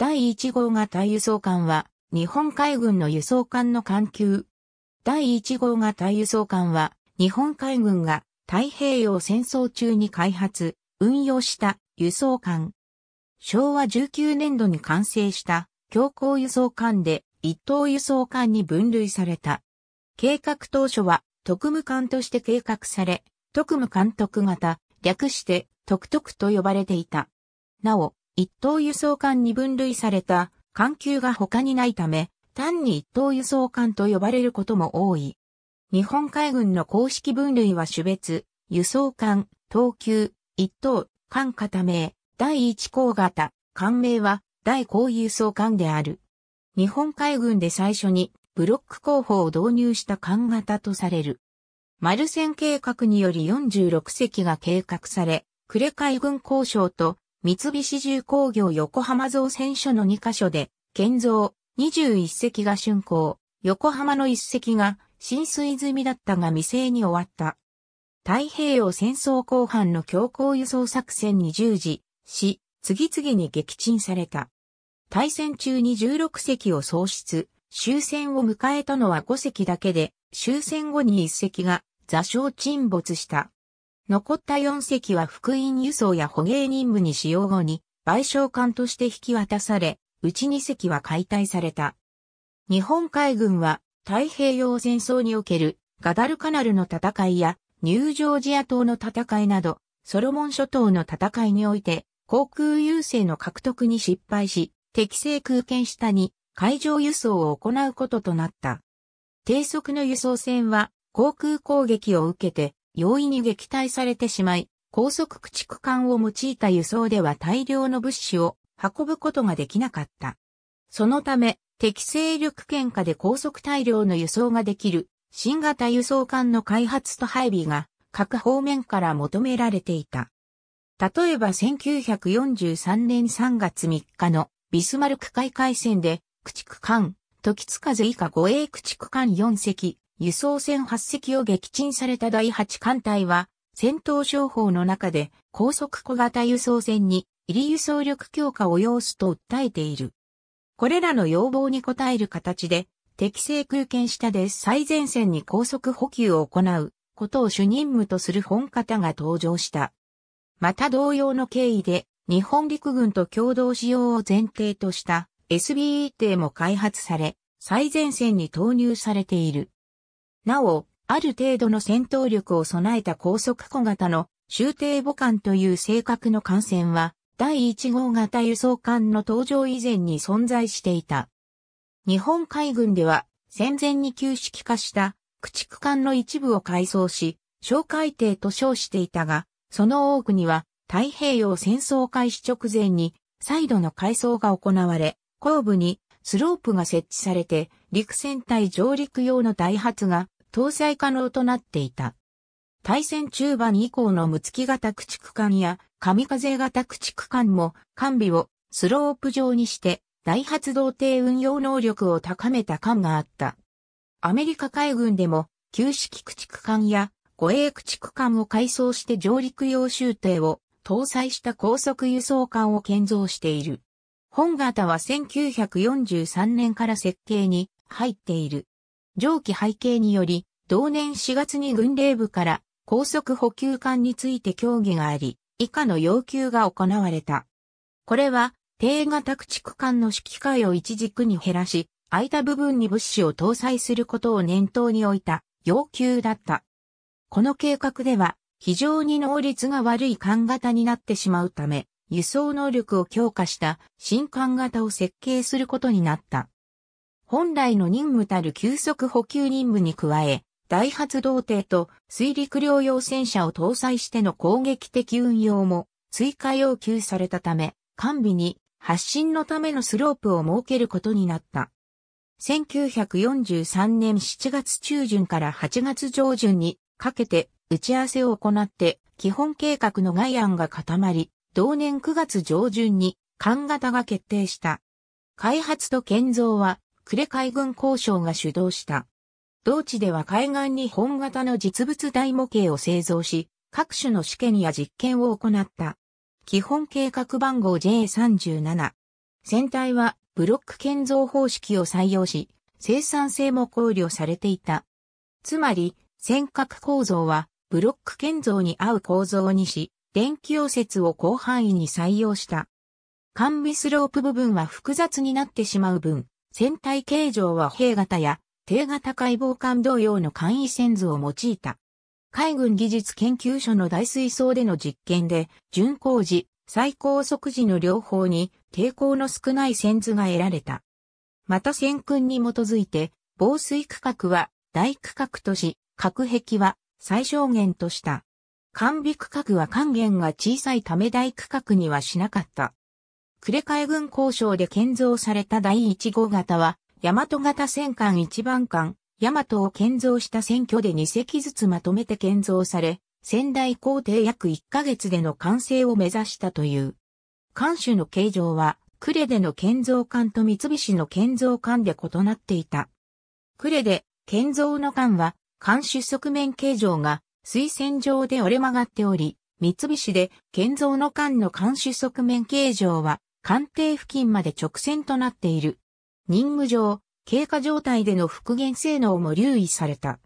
第1号型輸送艦は、日本海軍の輸送艦の艦級。第1号型輸送艦は、日本海軍が太平洋戦争中に開発、運用した輸送艦。昭和19年度に完成した強行輸送艦で一等輸送艦に分類された。計画当初は特務艦として計画され、特務監督型、略して特特と呼ばれていた。なお、一等輸送艦に分類された艦級が他にないため、単に一等輸送艦と呼ばれることも多い。日本海軍の公式分類は種別、輸送艦、等級、一等、艦型名、第一項型、艦名は、第項輸送艦である。日本海軍で最初に、ブロック工法を導入した艦型とされる。丸線計画により46隻が計画され、呉海軍交渉と三菱重工業横浜造船所の2カ所で、建造、21隻が竣工、横浜の1隻が浸水済みだったが未成に終わった。太平洋戦争後半の強行輸送作戦に従事し、次々に撃沈された。対戦中に16隻を喪失、終戦を迎えたのは5隻だけで、終戦後に1隻が座礁沈没した。残った4隻は福音輸送や捕鯨任務に使用後に賠償艦として引き渡され、うち2隻は解体された。日本海軍は太平洋戦争におけるガダルカナルの戦いやニュージョージア島の戦いなど、ソロモン諸島の戦いにおいて航空優勢の獲得に失敗し、適正空権下に海上輸送を行うこととなった。低速の輸送船は航空攻撃を受けて容易に撃退されてしまい、高速駆逐艦を用いた輸送では大量の物資を運ぶことができなかった。そのため、敵勢力圏下で高速大量の輸送ができる新型輸送艦の開発と配備が各方面から求められていた。例えば1943年3月3日のビスマルク海海戦で駆逐艦、時津風以下護衛駆逐艦4隻、輸送船8隻を撃沈された第8艦隊は、戦闘商法の中で高速小型輸送船に入り輸送力強化を要すと訴えている。これらの要望に応える形で、適正空権下で最前線に高速補給を行うことを主任務とする本方が登場した。また同様の経緯で、日本陸軍と共同使用を前提とした SBE 艇も開発され、最前線に投入されている。なお、ある程度の戦闘力を備えた高速小型の終艇母艦という性格の艦船は、第1号型輸送艦の登場以前に存在していた。日本海軍では、戦前に旧式化した駆逐艦の一部を改装し、哨戒艇と称していたが、その多くには太平洋戦争開始直前に再度の改装が行われ、後部にスロープが設置されて陸戦隊上陸用の大発が搭載可能となっていた。対戦中盤以降の無月型駆逐艦や神風型駆逐艦も完備をスロープ状にして大発動艇運用能力を高めた艦があった。アメリカ海軍でも旧式駆逐艦や護衛駆逐艦を改装して上陸用終艇を搭載した高速輸送艦を建造している。本型は1943年から設計に入っている。上記背景により、同年4月に軍令部から高速補給艦について協議があり、以下の要求が行われた。これは、低型駆逐艦の指揮会を一軸に減らし、空いた部分に物資を搭載することを念頭に置いた要求だった。この計画では、非常に能率が悪い艦型になってしまうため、輸送能力を強化した新艦型を設計することになった。本来の任務たる急速補給任務に加え、大発動艇と水陸両用戦車を搭載しての攻撃的運用も追加要求されたため、完備に発進のためのスロープを設けることになった。1943年7月中旬から8月上旬にかけて打ち合わせを行って基本計画の概案が固まり、同年9月上旬に艦型が決定した。開発と建造は呉海軍交渉が主導した。同地では海岸に本型の実物大模型を製造し、各種の試験や実験を行った。基本計画番号 J37。船体はブロック建造方式を採用し、生産性も考慮されていた。つまり、尖閣構造はブロック建造に合う構造にし、電気溶接を広範囲に採用した。完備スロープ部分は複雑になってしまう分、船体形状は兵型や低型解剖艦同様の簡易線図を用いた。海軍技術研究所の大水槽での実験で、巡航時、最高速時の両方に抵抗の少ない線図が得られた。また線訓に基づいて、防水区画は大区画とし、隔壁は最小限とした。完備区画は還元が小さいため大区画にはしなかった。呉海軍交渉で建造された第1号型は、大和型戦艦1番艦、大和を建造した選挙で2隻ずつまとめて建造され、仙台工程約1ヶ月での完成を目指したという。艦首の形状は、呉での建造艦と三菱の建造艦で異なっていた。呉で建造の艦は、艦首側面形状が水線上で折れ曲がっており、三菱で建造の艦の艦首側面形状は官邸付近まで直線となっている。任務上、経過状態での復元性能も留意された。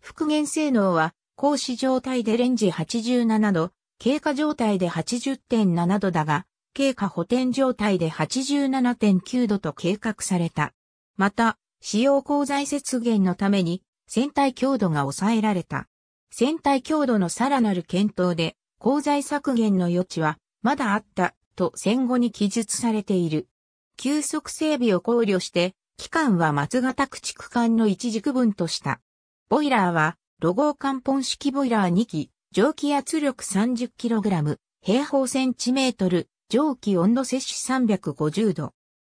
復元性能は、格子状態でレンジ87度、経過状態で80.7度だが、経過補填状態で87.9度と計画された。また、使用鋼材節減のために、船体強度が抑えられた。船体強度のさらなる検討で、鋼材削減の余地は、まだあったと戦後に記述されている。急速整備を考慮して、期間は松型駆逐艦の一軸分とした。ボイラーは、ロゴ艦本式ボイラー2機、蒸気圧力 30kg、平方センチメートル、蒸気温度摂取350度。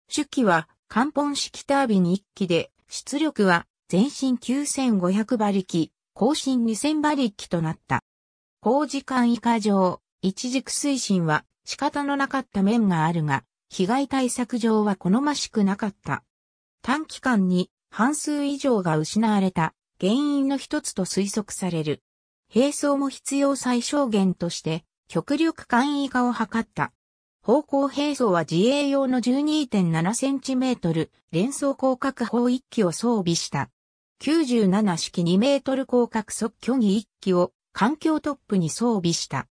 主機は、艦本式タービン1機で、出力は、全身9500馬力、後新2000馬力となった。工時間以下上、一軸推進は、仕方のなかった面があるが、被害対策上は好ましくなかった。短期間に半数以上が失われた原因の一つと推測される。並走も必要最小限として、極力簡易化を図った。方向並走は自衛用の1 2 7トル連装広角砲1機を装備した。97式2ル広角速距離1機を環境トップに装備した。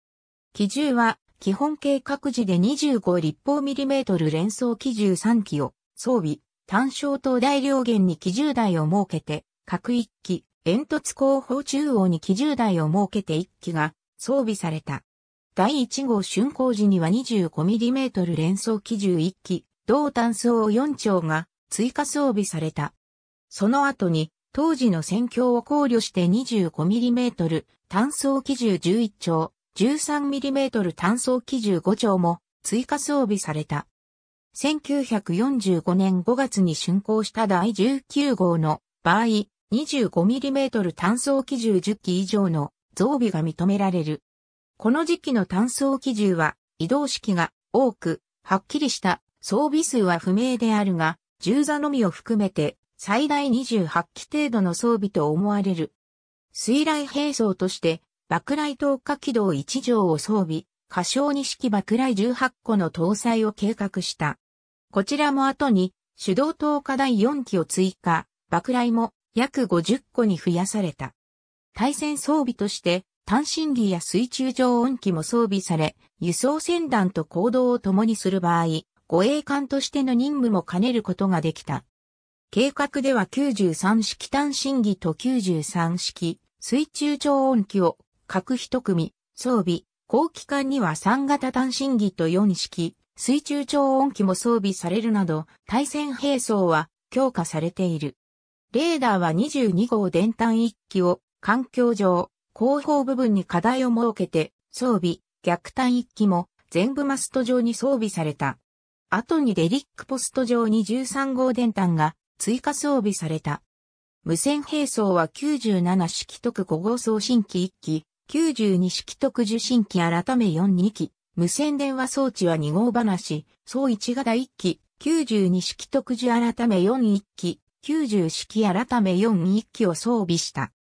機銃は基本計画時で25立方ミリメートル連装機銃3機を装備、単焦灯大両限に機銃台を設けて、各1機、煙突後方中央に機銃台を設けて1機が装備された。第1号竣工時には2 5トル連装機銃1機、同単装4丁が追加装備された。その後に、当時の戦況を考慮して2 5トル、単装機銃11丁、13mm 単装機銃5丁も追加装備された。1945年5月に竣工した第19号の場合、25mm 単装機銃10機以上の増備が認められる。この時期の単装機銃は移動式が多く、はっきりした装備数は不明であるが、銃座のみを含めて最大28機程度の装備と思われる。水雷兵装として爆雷投下軌道1条を装備、過小に式爆雷18個の搭載を計画した。こちらも後に、手動投下第4機を追加、爆雷も約50個に増やされた。対戦装備として、単身技や水中常温機も装備され、輸送船団と行動を共にする場合、護衛艦としての任務も兼ねることができた。計画では93式単身技と93式水中常温機を各一組、装備、後期艦には3型単身機と4式、水中超音機も装備されるなど、対戦兵装は強化されている。レーダーは22号電単1機を、環境上、後方部分に課題を設けて、装備、逆単1機も、全部マスト上に装備された。後にデリックポスト上に13号電単が追加装備された。無線兵装は97式特5号送信機1機、92式特受信機改め42機、無線電話装置は2号話、総1型1機、92式特受改め41機、90式改め41機を装備した。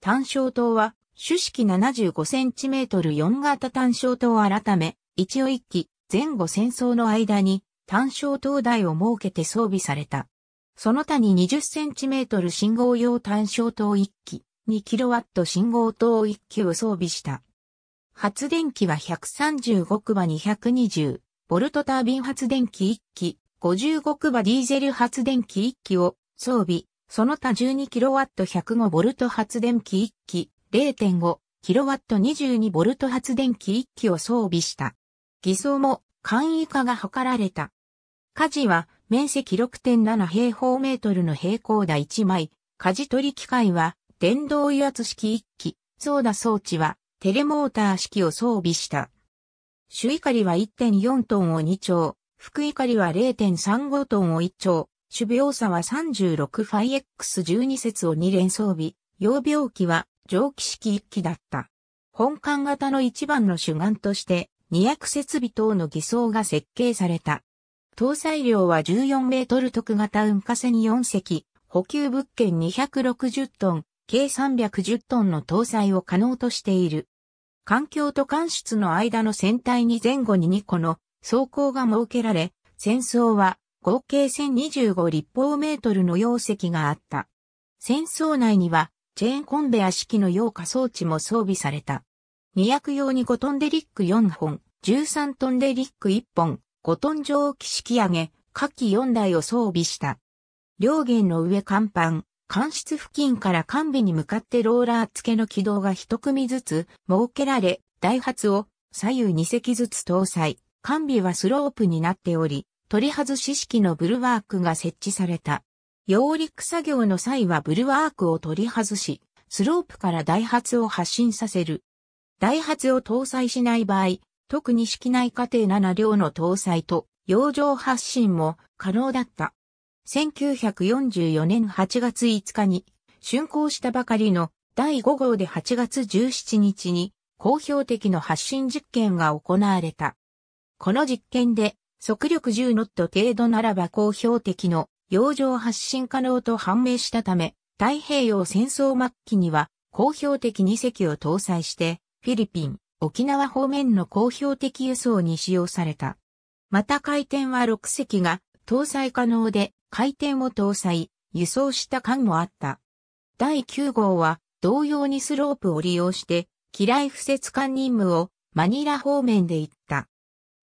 単焦灯は、主式 75cm4 型単焦灯改め、一応1機、前後戦争の間に、単焦灯台を設けて装備された。その他に 20cm 信号用単焦灯1機、2kW 信号灯1機を装備した。発電機は135クバ220、ボルトタービン発電機1機、55クバディーゼル発電機1機を装備、その他 12kW105 ボルト発電機1機、0.5kW22 ボルト発電機1機を装備した。偽装も簡易化が図られた。火事は面積6.7平方メートルの平行台1枚、事取り機械は電動油圧式1機、操舵装置は、テレモーター式を装備した。主怒りは1.4トンを2丁、副怒りは0.35トンを1丁、種秒差は36ファイ X12 節を2連装備、用病機は蒸気式1機だった。本館型の一番の主眼として、2 0設備等の偽装が設計された。搭載量は14メートル特型運火船4隻、補給物件260トン、計310トンの搭載を可能としている。環境と艦出の間の船体に前後に2個の走行が設けられ、戦争は合計1025立方メートルの容積があった。戦争内にはチェーンコンベア式の溶化装置も装備された。2 0用に5トンデリック4本、13トンデリック1本、5トン蒸気式上げ、下記4台を装備した。両舷の上甲板、間室付近から完備に向かってローラー付けの軌道が一組ずつ設けられ、ダイハツを左右2隻ずつ搭載。完備はスロープになっており、取り外し式のブルワークが設置された。揚陸作業の際はブルワークを取り外し、スロープからダイハツを発進させる。ダイハツを搭載しない場合、特に式内過程7両の搭載と、洋上発進も可能だった。1944年8月5日に、竣工したばかりの第5号で8月17日に、公表的の発信実験が行われた。この実験で、速力10ノット程度ならば公表的の洋上発進可能と判明したため、太平洋戦争末期には、公表的2隻を搭載して、フィリピン、沖縄方面の公表的輸送に使用された。また回転は6隻が搭載可能で、回転を搭載、輸送した艦もあった。第9号は同様にスロープを利用して、機雷不設艦任務をマニラ方面で行った。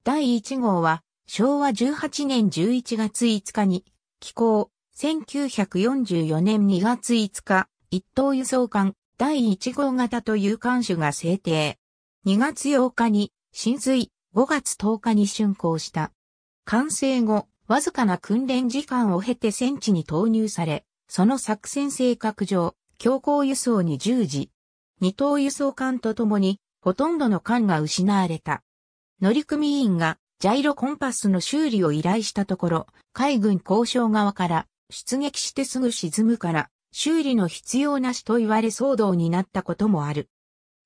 第1号は昭和18年11月5日に寄港、1944年2月5日、一等輸送艦第1号型という艦種が制定。2月8日に浸水、5月10日に竣工した。完成後、わずかな訓練時間を経て戦地に投入され、その作戦性格上、強行輸送に従事。二等輸送艦とともに、ほとんどの艦が失われた。乗組員がジャイロコンパスの修理を依頼したところ、海軍交渉側から出撃してすぐ沈むから修理の必要なしと言われ騒動になったこともある。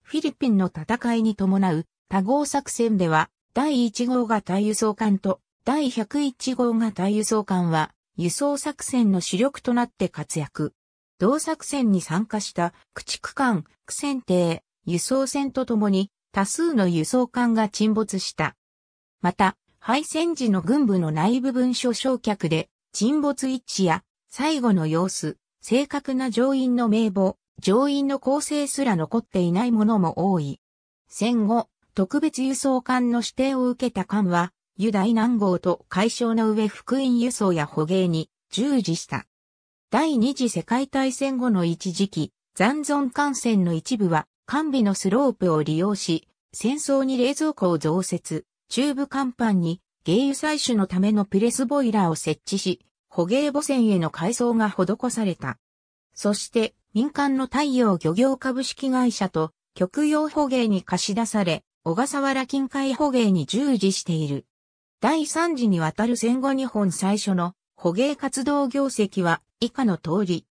フィリピンの戦いに伴う多号作戦では第1号が大輸送艦と第101号型輸送艦は、輸送作戦の主力となって活躍。同作戦に参加した駆逐艦、苦戦艇、輸送船とともに多数の輸送艦が沈没した。また、敗戦時の軍部の内部文書焼却で沈没位置や最後の様子、正確な乗員の名簿、乗員の構成すら残っていないものも多い。戦後、特別輸送艦の指定を受けた艦は、ユダイ南郷と解消の上福音輸送や捕鯨に従事した。第二次世界大戦後の一時期、残存艦船の一部は、完備のスロープを利用し、戦争に冷蔵庫を増設、中部甲板に原油採取のためのプレスボイラーを設置し、捕鯨母船への改装が施された。そして、民間の太陽漁業株式会社と、極洋捕鯨に貸し出され、小笠原近海捕鯨に従事している。第3次にわたる戦後日本最初の捕鯨活動業績は以下の通り。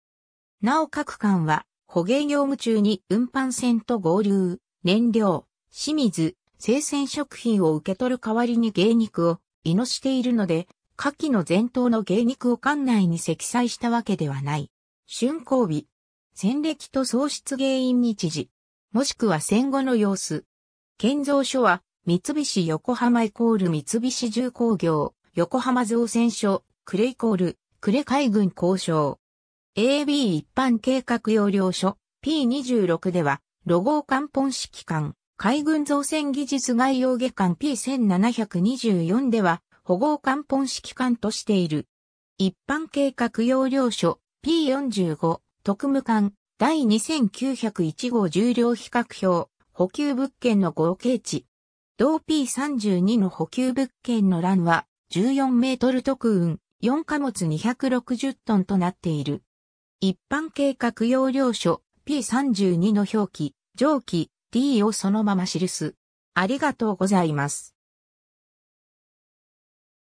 なお各館は捕鯨業務中に運搬船と合流、燃料、清水、生鮮食品を受け取る代わりに芸肉を胃のしているので、下記の前頭の芸肉を館内に積載したわけではない。春工日、戦歴と喪失原因日時、もしくは戦後の様子。建造所は三菱横浜イコール三菱重工業、横浜造船所、クレイコール、呉海軍交渉。AB 一般計画要領書 P26 では、ロゴ官本指揮官、海軍造船技術概要下官 P1724 では、保護官本指揮官としている。一般計画要領書 P45 特務官第2901号重量比較表補給物件の合計値同 P32 の補給物件の欄は14メートル特運4貨物260トンとなっている。一般計画要領書 P32 の表記、上記 D をそのまま記す。ありがとうございます。